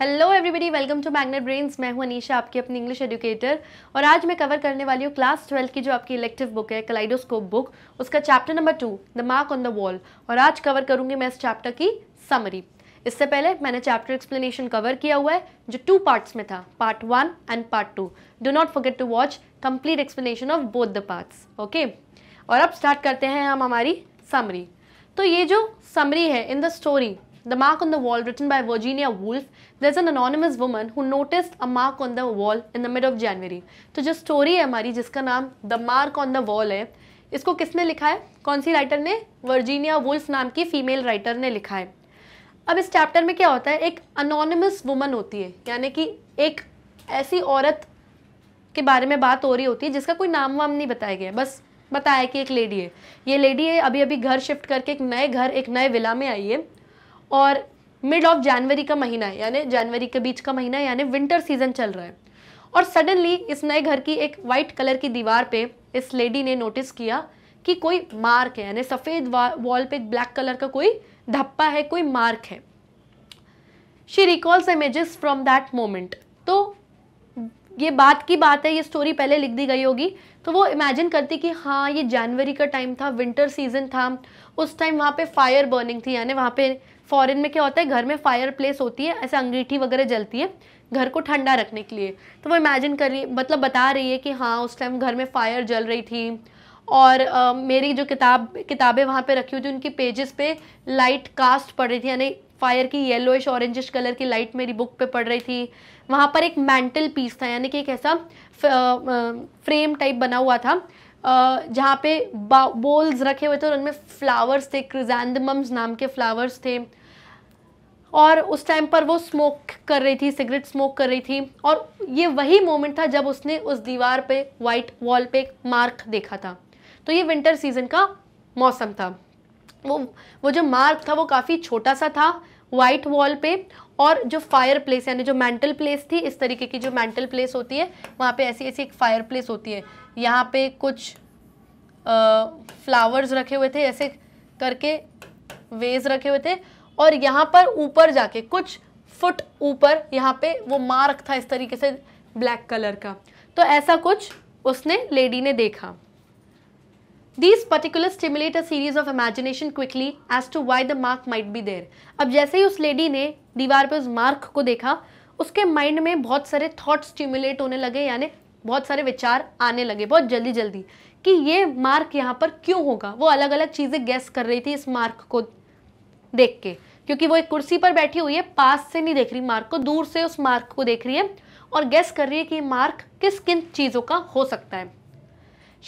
Hello everybody welcome to magnet brains मैं हूं अनीशा आपकी अपनी इंग्लिश एजुकेटर और आज मैं कवर करने वाली हूँ क्लास ट्वेल्थ की जो आपकी इलेक्टिव बुक है कलाइडोस्कोप बुक उसका chapter number two the mark on the wall और आज कवर करूंगी मैं इस चैप्टर की समरी इससे पहले मैंने चैप्टर एक्सप्लेनेशन कवर किया हुआ है जो टू पार्ट्स में था part one and part two do not forget to watch complete explanation of both the parts okay और अब स्टार्ट करते हैं हम हमारी समरी तो ये जो समरी है in the story the mark on the wall written by Virginia Woolf there's an anonymous woman who noticed a mark on the wall in the mid of January. तो जो story है हमारी जिसका नाम The Mark on the Wall है इसको किसने लिखा है कौन सी राइटर ने वर्जीनिया वुल्फ नाम की फीमेल राइटर ने लिखा है अब इस चैप्टर में क्या होता है एक अनोनमस वुमन होती है यानी कि एक ऐसी औरत के बारे में बात हो रही होती है जिसका कोई नाम वाम नहीं बताया गया बस बताया कि एक लेडी है ये लेडी है अभी अभी घर शिफ्ट करके एक नए घर एक नए विला में आई है और मिड ऑफ जनवरी का महीना है यानी जनवरी के बीच का महीना है यानी विंटर सीजन चल रहा है और सडनली इस नए घर की एक वाइट कलर की दीवार पे इस लेडी ने नोटिस किया कि कोई मार्क है यानी सफ़ेद वॉल पे ब्लैक कलर का कोई धप्पा है कोई मार्क है she recalls images from that moment तो ये बात की बात है ये स्टोरी पहले लिख दी गई होगी तो वो इमेजिन करती कि हाँ ये जनवरी का टाइम था विंटर सीजन था उस टाइम वहाँ पे फायर बर्निंग थी यानी वहाँ पे फॉरेन में क्या होता है घर में फायर प्लेस होती है ऐसे अंगीठी वगैरह जलती है घर को ठंडा रखने के लिए तो वो इमेजिन कर रही मतलब बता रही है कि हाँ उस टाइम घर में फायर जल रही थी और आ, मेरी जो किताब किताबें वहाँ पे रखी हुई थी उनकी पेजेस पे लाइट कास्ट पड़ रही थी यानी फायर की येलोइश ऑरेंजिश कलर की लाइट मेरी बुक पे पड़ रही थी वहाँ पर एक मेंटल पीस था यानी कि एक ऐसा फ्रेम टाइप बना हुआ था जहाँ पे बोल्स रखे हुए थे और उनमें फ्लावर्स थे क्रिजेंडमम्स नाम के फ्लावर्स थे और उस टाइम पर वो स्मोक कर रही थी सिगरेट स्मोक कर रही थी और ये वही मोमेंट था जब उसने उस दीवार पे वाइट वॉल पे एक मार्क देखा था तो ये विंटर सीजन का मौसम था वो वो जो मार्क था वो काफ़ी छोटा सा था वाइट वॉल पे और जो फायर प्लेस यानी जो मेंटल प्लेस थी इस तरीके की जो मेंटल प्लेस होती है वहाँ पे ऐसी ऐसी एक फायर प्लेस होती है यहाँ पे कुछ फ्लावर्स रखे हुए थे ऐसे करके वेज रखे हुए थे और यहाँ पर ऊपर जाके कुछ फुट ऊपर यहाँ पे वो मार्क था इस तरीके से ब्लैक कलर का तो ऐसा कुछ उसने लेडी ने देखा these particular stimulate a series of imagination quickly as to why the mark might be there अब जैसे ही उस लेडी ने दीवार पे उस मार्क को देखा उसके माइंड में बहुत सारे थॉट स्टिमुलेट होने लगे यानी बहुत सारे विचार आने लगे बहुत जल्दी जल्दी कि ये मार्क यहाँ पर क्यों होगा वो अलग अलग चीज़ें गैस कर रही थी इस मार्क को देख के क्योंकि वो एक कुर्सी पर बैठी हुई है पास से नहीं देख रही मार्क को दूर से उस मार्क को देख रही है और गैस कर रही है कि मार्क किस किन चीज़ों का हो सकता है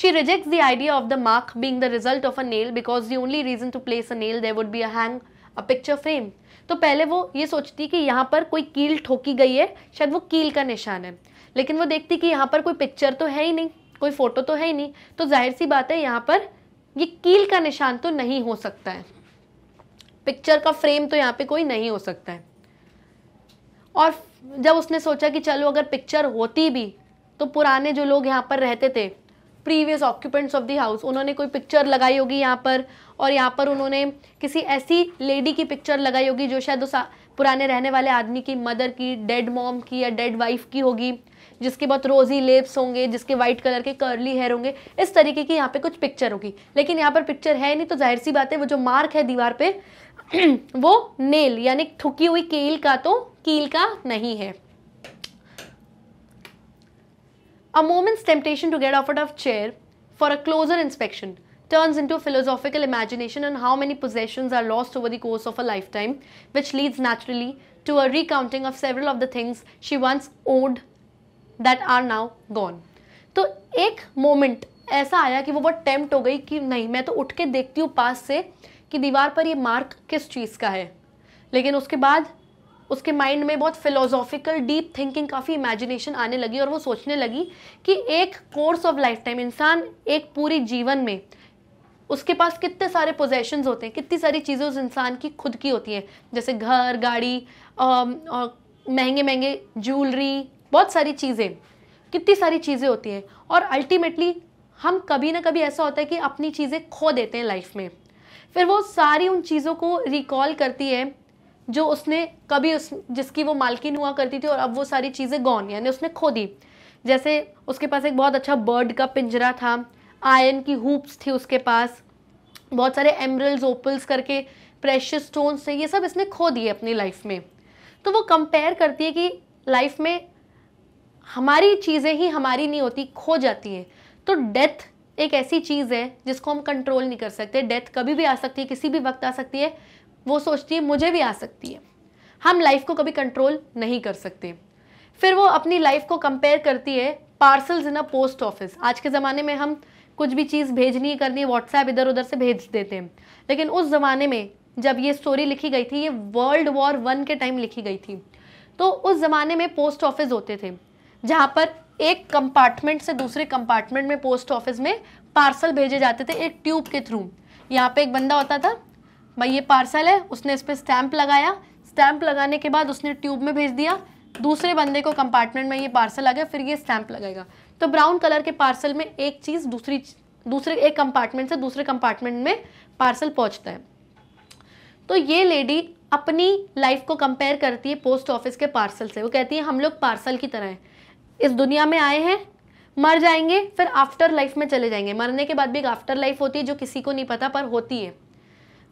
she reject the idea of the mark being the result of a nail because the only reason to place a nail there would be hang a picture frame तो पहले वो ये सोचती कि यहाँ पर कोई कील ठोकी गई है शायद वो कील का निशान है लेकिन वो देखती कि यहाँ पर कोई पिक्चर तो है ही नहीं कोई फ़ोटो तो है ही नहीं तो जाहिर सी बात है यहाँ पर ये कील का निशान तो नहीं हो सकता है पिक्चर का फ्रेम तो यहाँ पे कोई नहीं हो सकता है और जब उसने सोचा कि चलो अगर पिक्चर होती भी तो पुराने जो लोग यहाँ पर रहते थे previous occupants of the house उन्होंने कोई पिक्चर लगाई होगी यहाँ पर और यहाँ पर उन्होंने किसी ऐसी लेडी की पिक्चर लगाई होगी जो शायद उस पुराने रहने वाले आदमी की मदर की डेड मॉम की या डेड वाइफ की होगी जिसके बहुत रोजी लेप्स होंगे जिसके वाइट कलर के कर्ली हेयर होंगे इस तरीके की यहाँ पे कुछ पिक्चर होगी लेकिन यहाँ पर पिक्चर है नहीं तो जाहिर सी बात है वो जो मार्क है दीवार पे वो नेल यानी थुकी हुई कील का तो कील का नहीं है a moment's temptation to get off out of chair for a closer inspection turns into a philosophical imagination on how many possessions are lost over the course of a lifetime, which leads naturally to a recounting of several of the things she once owned that are now gone. तो एक moment ऐसा आया कि वो बहुत tempt हो गई कि नहीं मैं तो उठ के देखती हूँ पास से कि दीवार पर ये मार्क किस चीज़ का है लेकिन उसके बाद उसके माइंड में बहुत फिलोसॉफिकल डीप थिंकिंग काफ़ी इमेजिनेशन आने लगी और वो सोचने लगी कि एक कोर्स ऑफ लाइफ टाइम इंसान एक पूरी जीवन में उसके पास कितने सारे पोजेशंस होते हैं कितनी सारी चीज़ें उस इंसान की खुद की होती हैं जैसे घर गाड़ी महंगे महंगे ज्वेलरी बहुत सारी चीज़ें कितनी सारी चीज़ें होती हैं और अल्टीमेटली हम कभी ना कभी ऐसा होता है कि अपनी चीज़ें खो देते हैं लाइफ में फिर वो सारी उन चीज़ों को रिकॉल करती है जो उसने कभी उस जिसकी वो मालकिन हुआ करती थी और अब वो सारी चीज़ें गॉन यानी उसने खो दी जैसे उसके पास एक बहुत अच्छा बर्ड का पिंजरा था आयन की हुप्स थी उसके पास बहुत सारे एमरल्स ओपल्स करके प्रेशियस स्टोन्स थे ये सब इसने खो दिए अपनी लाइफ में तो वो कंपेयर करती है कि लाइफ में हमारी चीज़ें ही हमारी नहीं होती खो जाती है तो डेथ एक ऐसी चीज़ है जिसको हम कंट्रोल नहीं कर सकते डेथ कभी भी आ सकती है किसी भी वक्त आ सकती है वो सोचती है मुझे भी आ सकती है हम लाइफ को कभी कंट्रोल नहीं कर सकते फिर वो अपनी लाइफ को कंपेयर करती है parcels in a post office आज के ज़माने में हम कुछ भी चीज़ भेजनी करनी है व्हाट्सएप इधर उधर से भेज देते हैं लेकिन उस ज़माने में जब ये स्टोरी लिखी गई थी ये वर्ल्ड वॉर वन के टाइम लिखी गई थी तो उस ज़माने में पोस्ट ऑफिस होते थे जहाँ पर एक कंपार्टमेंट से दूसरे कंपार्टमेंट में पोस्ट ऑफिस में पार्सल भेजे जाते थे एक ट्यूब के थ्रू यहाँ पे एक बंदा होता था भाई ये पार्सल है उसने इस पर स्टैम्प लगाया स्टैम्प लगाने के बाद उसने ट्यूब में भेज दिया दूसरे बंदे को कंपार्टमेंट में ये पार्सल आ गया फिर ये स्टैम्प लगाएगा तो ब्राउन कलर के पार्सल में एक चीज़ दूसरी दूसरे एक कंपार्टमेंट से दूसरे कंपार्टमेंट में पार्सल पहुंचता है तो ये लेडी अपनी लाइफ को कंपेयर करती है पोस्ट ऑफिस के पार्सल से वो कहती है हम लोग पार्सल की तरह हैं इस दुनिया में आए हैं मर जाएंगे फिर आफ्टर लाइफ में चले जाएंगे मरने के बाद भी एक आफ्टर लाइफ होती है जो किसी को नहीं पता पर होती है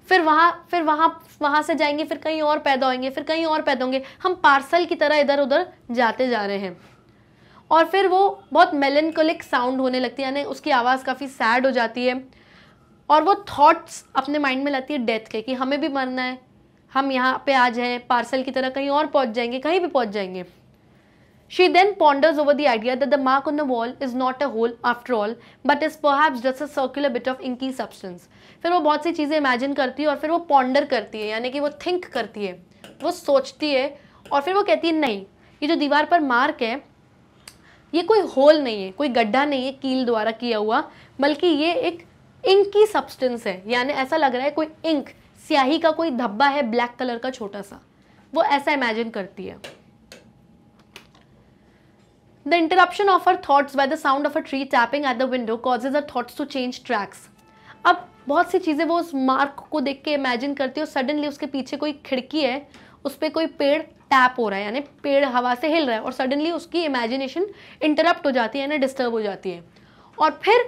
फिर वहाँ फिर वहाँ वहाँ से जाएंगे फिर कहीं और पैदा होंगे फिर कहीं और पैदा होंगे हम पार्सल की तरह इधर उधर जाते जा रहे हैं और फिर वो बहुत मेलनकोलिक साउंड होने लगती है यानी उसकी आवाज़ काफ़ी सैड हो जाती है और वो थॉट्स अपने माइंड में लाती है डेथ के कि हमें भी मरना है हम यहाँ पे आ जाए पार्सल की तरह कहीं और पहुँच जाएंगे कहीं भी पहुँच जाएंगे she then ponders over the idea that the mark on the wall is not a hole after all, but is perhaps just a circular bit of inky substance फिर वो बहुत सी चीज़ें इमेजिन करती है और फिर वो पॉन्डर करती है यानी कि वो थिंक करती है वो सोचती है और फिर वो कहती है नहीं ये जो दीवार पर मार्क है ये कोई होल नहीं है कोई गड्ढा नहीं है कील द्वारा किया हुआ बल्कि ये एक इंकी सब्सटेंस है यानी ऐसा लग रहा है कोई इंक स्याही का कोई धब्बा है ब्लैक कलर का छोटा सा वो ऐसा इमेजिन करती है the interruption of her thoughts by the sound of a tree tapping at the window causes her thoughts to change tracks अब बहुत सी चीज़ें वो उस मार्क को देख के इमेजिन करती है और सडनली उसके पीछे कोई खिड़की है उस पर कोई पेड़ टैप हो रहा है यानी पेड़ हवा से हिल रहा है और सडनली उसकी इमेजिनेशन इंटरप्ट हो जाती है यानी डिस्टर्ब हो जाती है और फिर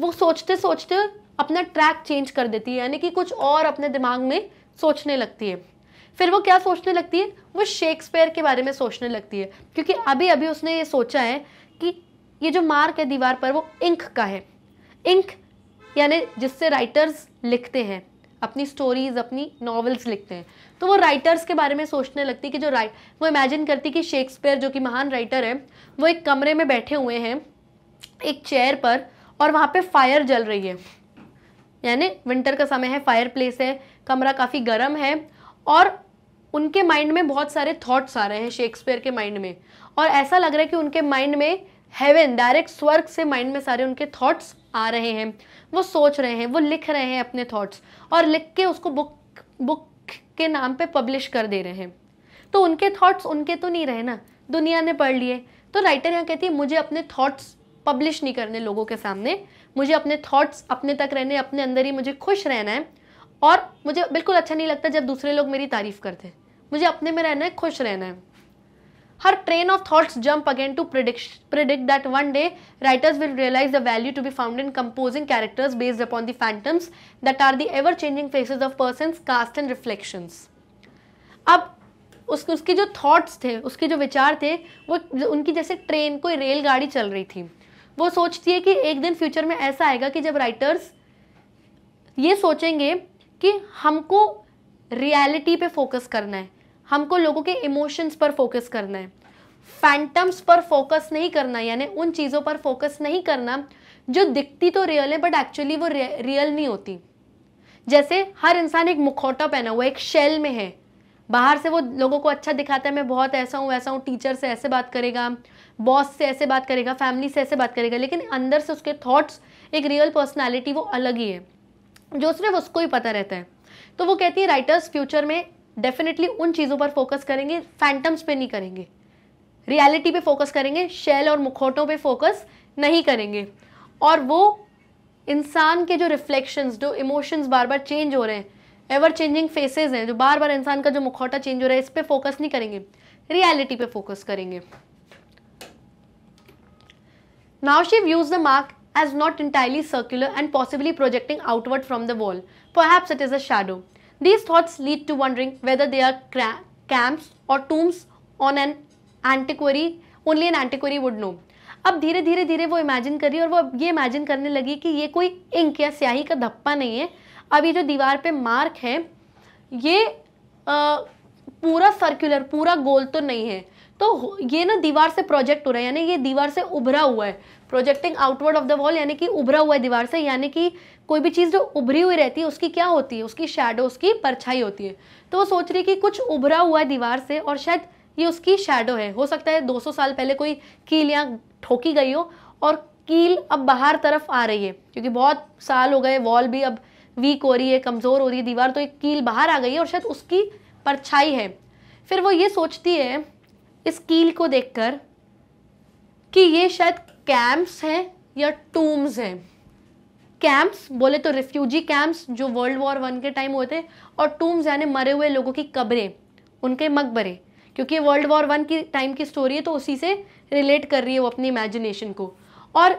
वो सोचते सोचते अपना ट्रैक चेंज कर देती है यानी कि कुछ और अपने दिमाग में सोचने लगती है फिर वो क्या सोचने लगती है वो शेक्सपियर के बारे में सोचने लगती है क्योंकि अभी अभी उसने ये सोचा है कि ये जो मार्क है दीवार पर वो इंक का है इंक यानी जिससे राइटर्स लिखते हैं अपनी स्टोरीज अपनी नॉवेल्स लिखते हैं तो वो राइटर्स के बारे में सोचने लगती कि जो राइट वो इमेजिन करती कि शेक्सपियर जो कि महान राइटर है वो एक कमरे में बैठे हुए हैं एक चेयर पर और वहाँ पे फायर जल रही है यानी विंटर का समय है फायर प्लेस है कमरा काफ़ी गर्म है और उनके माइंड में बहुत सारे थॉट्स आ रहे हैं शेक्सपियर के माइंड में और ऐसा लग रहा है कि उनके माइंड में हेवन डायरेक्ट स्वर्ग से माइंड में सारे उनके थॉट्स आ रहे हैं वो सोच रहे हैं वो लिख रहे हैं अपने थॉट्स और लिख के उसको बुक बुक के नाम पे पब्लिश कर दे रहे हैं तो उनके थॉट्स उनके तो नहीं रहे ना दुनिया ने पढ़ लिए तो राइटर यहाँ कहती है मुझे अपने थॉट्स पब्लिश नहीं करने लोगों के सामने मुझे अपने थॉट्स अपने तक रहने अपने अंदर ही मुझे खुश रहना है और मुझे बिल्कुल अच्छा नहीं लगता जब दूसरे लोग मेरी तारीफ़ करते मुझे अपने में रहना है खुश रहना है her train of thoughts jump again to predict that one day writers will realise the value to be found in composing characters based upon the phantoms that are the ever changing faces of person cast and reflections अब उस, उसके जो thoughts थे उसके जो विचार थे वो उनकी जैसे ट्रेन कोई रेलगाड़ी चल रही थी वो सोचती है कि एक दिन फ्यूचर में ऐसा आएगा कि जब राइटर्स ये सोचेंगे कि हमको रियलिटी पे फोकस करना है हमको लोगों के इमोशंस पर फोकस करना है फैंटम्स पर फोकस नहीं करना यानी उन चीज़ों पर फोकस नहीं करना जो दिखती तो रियल है बट एक्चुअली वो रियल नहीं होती जैसे हर इंसान एक मुखौटा पहना हुआ एक शेल में है बाहर से वो लोगों को अच्छा दिखाता है मैं बहुत ऐसा हूँ वैसा हूँ टीचर से ऐसे बात करेगा बॉस से ऐसे बात करेगा फैमिली से ऐसे बात करेगा लेकिन अंदर से उसके थॉट्स एक रियल पर्सनैलिटी वो अलग ही है जो सिर्फ उसको ही पता रहता है तो वो कहती है राइटर्स फ्यूचर में डेफिनेटली उन चीज़ों पर फोकस करेंगे फैंटम्स पे नहीं करेंगे रियलिटी पे फोकस करेंगे शेल और मुखौटों पे फोकस नहीं करेंगे और वो इंसान के जो रिफ्लेक्शंस जो इमोशंस बार बार चेंज हो रहे हैं एवर चेंजिंग फेसेस हैं जो बार बार इंसान का जो मुखौटा चेंज हो रहा है इस पर फोकस नहीं करेंगे रियलिटी पे फोकस करेंगे now use the mark as not entirely circular and possibly projecting outward from the wall. Perhaps it is a shadow These thoughts lead to wondering whether they are camps or tombs on an antiquary, only an antiquary would know. अब धीरे धीरे धीरे वो imagine करी और वो अब ये इमेजिन करने लगी कि ये कोई इंक या स्याही का धप्पा नहीं है अब ये जो दीवार पे मार्क है ये आ, पूरा सर्कुलर पूरा गोल तो नहीं है तो ये ना दीवार से प्रोजेक्ट हो रहा है यानी ये दीवार से उभरा हुआ है projecting outward of the wall यानी कि उभरा हुआ है दीवार से यानी कि कोई भी चीज़ जो उभरी हुई रहती है उसकी क्या होती है उसकी शेडो उसकी परछाई होती है तो वो सोच रही है कि कुछ उभरा हुआ है दीवार से और शायद ये उसकी शेडो है हो सकता है 200 साल पहले कोई कील यहाँ ठोकी गई हो और कील अब बाहर तरफ आ रही है क्योंकि बहुत साल हो गए वॉल भी अब वीक हो रही है कमज़ोर हो रही है दीवार तो एक कील बाहर आ गई है और शायद उसकी परछाई है फिर वो ये सोचती है इस कील को देखकर कि ये शायद कैंप्स हैं या टूम्स हैं कैंप्स बोले तो रिफ्यूजी कैंप्स जो वर्ल्ड वॉर वन के टाइम हुए थे और टूम्स यानी मरे हुए लोगों की कब्रें उनके मकबरे क्योंकि वर्ल्ड वॉर वन की टाइम की स्टोरी है तो उसी से रिलेट कर रही है वो अपनी इमेजिनेशन को और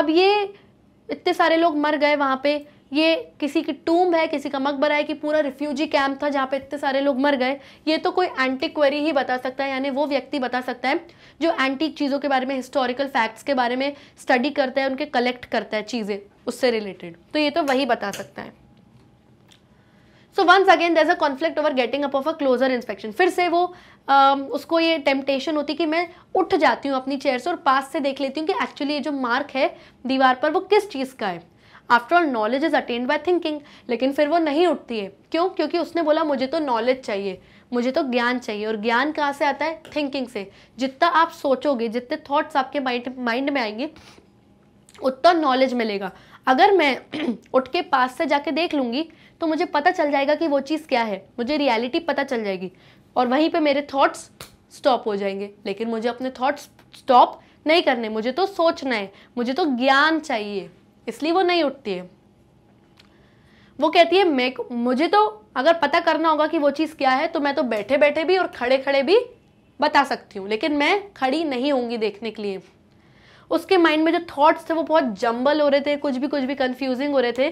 अब ये इतने सारे लोग मर गए वहाँ पे ये किसी की टूम्ब है किसी का मकबरा है कि पूरा रिफ्यूजी कैंप था जहाँ पे इतने सारे लोग मर गए ये तो कोई एंटी क्वेरी ही बता सकता है यानी वो व्यक्ति बता सकता है जो एंटीक चीज़ों के बारे में हिस्टोरिकल फैक्ट्स के बारे में स्टडी करता है उनके कलेक्ट करता है चीज़ें उससे रिलेटेड तो ये तो वही बता सकता है सो once again there's a conflict over getting up off a closer inspection फिर से वो आ, उसको ये टेम्पटेशन होती कि मैं उठ जाती हूँ अपनी चेयर से और पास से देख लेती हूँ कि एक्चुअली ये जो मार्क है दीवार पर वो किस चीज़ का है after all knowledge is attend by thinking लेकिन फिर वो नहीं उठती है क्यों क्योंकि उसने बोला मुझे तो नॉलेज चाहिए मुझे तो ज्ञान चाहिए और ज्ञान कहाँ से आता है थिंकिंग से जितना आप सोचोगे जितने थॉट्स आपके माइंड माइंड में आएंगे उतना नॉलेज मिलेगा अगर मैं उठ के पास से जाके देख लूँगी तो मुझे पता चल जाएगा कि वो चीज़ क्या है मुझे रियलिटी पता चल जाएगी और वहीं पे मेरे थॉट्स स्टॉप हो जाएंगे लेकिन मुझे अपने थॉट्स स्टॉप नहीं करने मुझे तो सोचना है मुझे तो ज्ञान चाहिए इसलिए वो नहीं उठती है वो कहती है मैं मुझे तो अगर पता करना होगा कि वो चीज़ क्या है तो मैं तो बैठे बैठे भी और खड़े खड़े भी बता सकती हूँ लेकिन मैं खड़ी नहीं होंगी देखने के लिए उसके माइंड में जो थॉट्स थे वो बहुत जम्बल हो रहे थे कुछ भी कुछ भी कंफ्यूजिंग हो रहे थे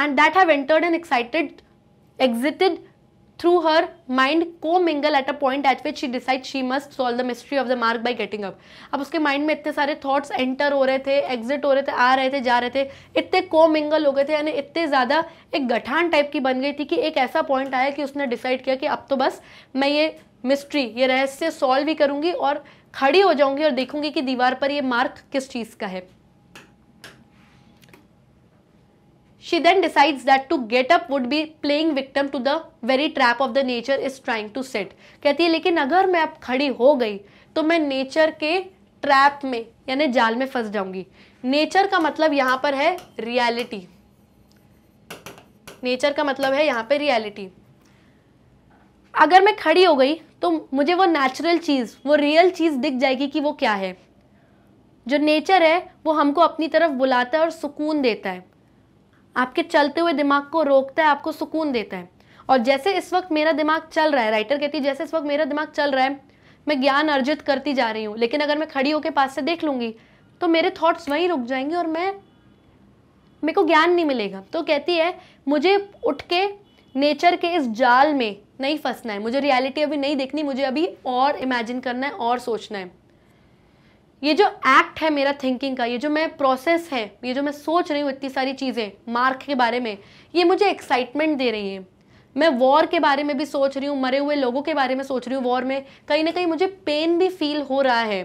and that have entered and excited exited through her mind को mingle at a point at which she decide she must solve the mystery of the mark by getting up अब उसके माइंड में इतने सारे thoughts enter हो रहे थे exit हो रहे थे आ रहे थे जा रहे थे इतने को-मिंगल हो गए थे यानी इतने ज़्यादा एक गठान टाइप की बन गई थी कि एक ऐसा पॉइंट आया कि उसने डिसाइड किया कि अब तो बस मैं ये मिस्ट्री ये रहस्य सॉल्व ही करूँगी और खड़ी हो जाऊँगी और देखूँगी कि दीवार पर ये मार्क किस चीज़ का है She then decides that to get up would be playing victim to the very trap of the nature is trying to set. kehti hai lekin agar main ab khadi ho gayi to main nature ke trap mein yani jaal mein फंस jaungi nature ka matlab yahan par hai reality nature ka matlab hai yahan pe reality अगर मैं खड़ी हो गई तो मुझे वो natural चीज़ वो रियल चीज़ दिख जाएगी कि वो क्या है जो नेचर है वो हमको अपनी तरफ बुलाता है और सुकून देता है आपके चलते हुए दिमाग को रोकता है आपको सुकून देता है और जैसे इस वक्त मेरा दिमाग चल रहा है राइटर कहती है जैसे इस वक्त मेरा दिमाग चल रहा है मैं ज्ञान अर्जित करती जा रही हूँ लेकिन अगर मैं खड़ी होकर पास से देख लूंगी तो मेरे थॉट्स वहीं रुक जाएंगे और मैं मेरे को ज्ञान नहीं मिलेगा तो कहती है मुझे उठ के नेचर के इस जाल में नहीं फंसना है मुझे रियलिटी अभी नहीं देखनी मुझे अभी और इमेजिन करना है और सोचना है ये जो एक्ट है मेरा थिंकिंग का ये जो मैं प्रोसेस है ये जो मैं सोच रही हूँ इतनी सारी चीज़ें मार्क के बारे में ये मुझे एक्साइटमेंट दे रही है मैं वॉर के बारे में भी सोच रही हूँ मरे हुए लोगों के बारे में सोच रही हूँ वॉर में कहीं ना कहीं मुझे पेन भी फील हो रहा है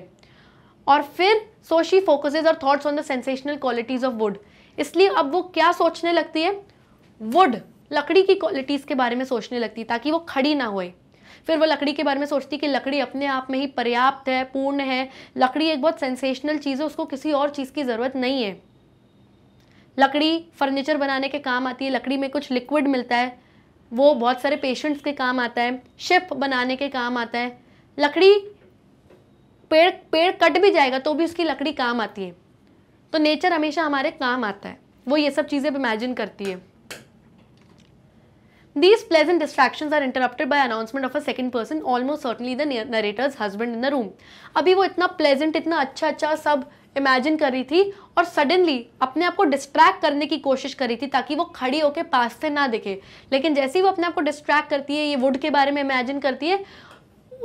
और फिर सोशी फोकसेज और thoughts on the sensational qualities of wood इसलिए अब वो क्या सोचने लगती है वुड लकड़ी की क्वालिटीज़ के बारे में सोचने लगती है ताकि वो खड़ी ना होए फिर वो लकड़ी के बारे में सोचती कि लकड़ी अपने आप में ही पर्याप्त है पूर्ण है लकड़ी एक बहुत सेंसेशनल चीज़ है उसको किसी और चीज़ की ज़रूरत नहीं है लकड़ी फर्नीचर बनाने के काम आती है लकड़ी में कुछ लिक्विड मिलता है वो बहुत सारे पेशेंट्स के काम आता है शिप बनाने के काम आता है लकड़ी पेड़ पेड़ कट भी जाएगा तो भी उसकी लकड़ी काम आती है तो नेचर हमेशा हमारे काम आता है वो ये सब चीज़ें इमेजिन करती है These pleasant distractions are interrupted by announcement of a second person, almost certainly the narrator's husband in the room. अभी वो इतना pleasant, इतना अच्छा अच्छा सब इमेजिन कर रही थी और सडनली अपने आप को डिस्ट्रैक्ट करने की कोशिश कर रही थी ताकि वो खड़ी होकर पास से ना दिखे लेकिन जैसे ही वो अपने आप को डिस्ट्रैक्ट करती है ये वुड के बारे में इमेजिन करती है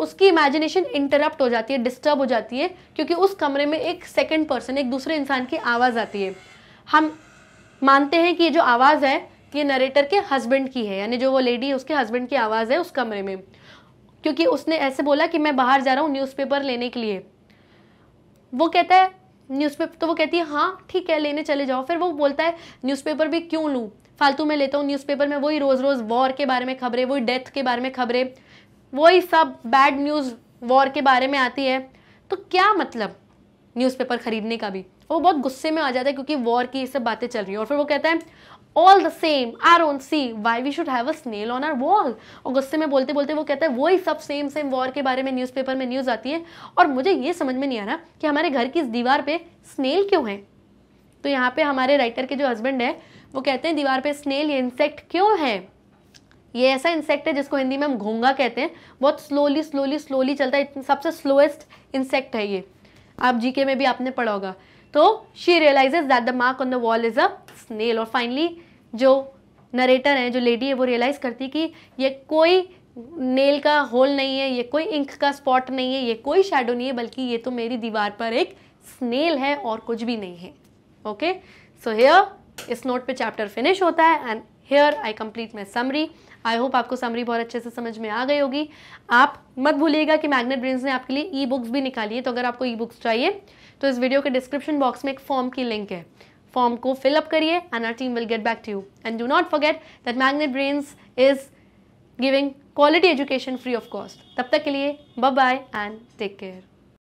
उसकी इमेजिनेशन इंटरप्ट हो जाती है डिस्टर्ब हो जाती है क्योंकि उस कमरे में एक सेकेंड पर्सन एक दूसरे इंसान की आवाज़ आती है हम मानते हैं कि ये जो आवाज़ है कि नरेटर के हस्बैंड की है यानी जो वो लेडी है उसके हस्बैंड की आवाज़ है उस कमरे में क्योंकि उसने ऐसे बोला कि मैं बाहर जा रहा हूँ न्यूज़पेपर लेने के लिए वो कहता है न्यूज़पेपर तो वो कहती है हाँ ठीक है लेने चले जाओ फिर वो बोलता है न्यूज़पेपर भी क्यों लूँ फालतू में लेता हूँ न्यूज़पेपर में वही रोज़ रोज़ वॉर के बारे में खबरें वही डेथ के बारे में खबरें वही सब बैड न्यूज़ वॉर के बारे में आती है तो क्या मतलब न्यूज़पेपर ख़रीदने का भी वो बहुत गुस्से में आ जाता है क्योंकि वॉर की ये सब बातें चल रही हैं और फिर वो कहता है all the same are own see why we should have a snail on our wall और गुस्से में बोलते बोलते वो कहता है वही सब सेम सेम वॉर के बारे में न्यूज़पेपर में न्यूज़ आती है और मुझे ये समझ में नहीं आ रहा कि हमारे घर की इस दीवार पे स्नेल क्यों है तो यहाँ पे हमारे राइटर के जो हस्बैंड है वो कहते हैं दीवार पे स्नेल ये इंसेक्ट क्यों है ये ऐसा इंसेक्ट है जिसको हिंदी में हम घोंगा कहते हैं बहुत स्लोली स्लोली स्लोली चलता है सबसे स्लोएस्ट इंसेक्ट है ये आप जीके में भी आपने पढ़ा होगा तो she realizes that the mark on the wall is a snail और फाइनली जो नरेटर है जो लेडी है वो रियलाइज़ करती कि ये कोई नेल का होल नहीं है ये कोई इंक का स्पॉट नहीं है ये कोई शेडो नहीं है बल्कि ये तो मेरी दीवार पर एक स्नेल है और कुछ भी नहीं है ओके सो हेयर इस नोट पे चैप्टर फिनिश होता है and here I complete my summary I hope आपको समरी बहुत अच्छे से समझ में आ गई होगी आप मत भूलिएगा कि मैग्नेट ब्रिंस ने आपके लिए ई बुक्स भी निकाली है तो अगर आपको ई बुक्स चाहिए तो इस वीडियो के डिस्क्रिप्शन बॉक्स में एक फॉर्म की लिंक है फॉर्म को फिलअप करिए and our team will get back to you and do not forget that magnet brains is giving quality education free of cost तब तक के लिए bye bye and take care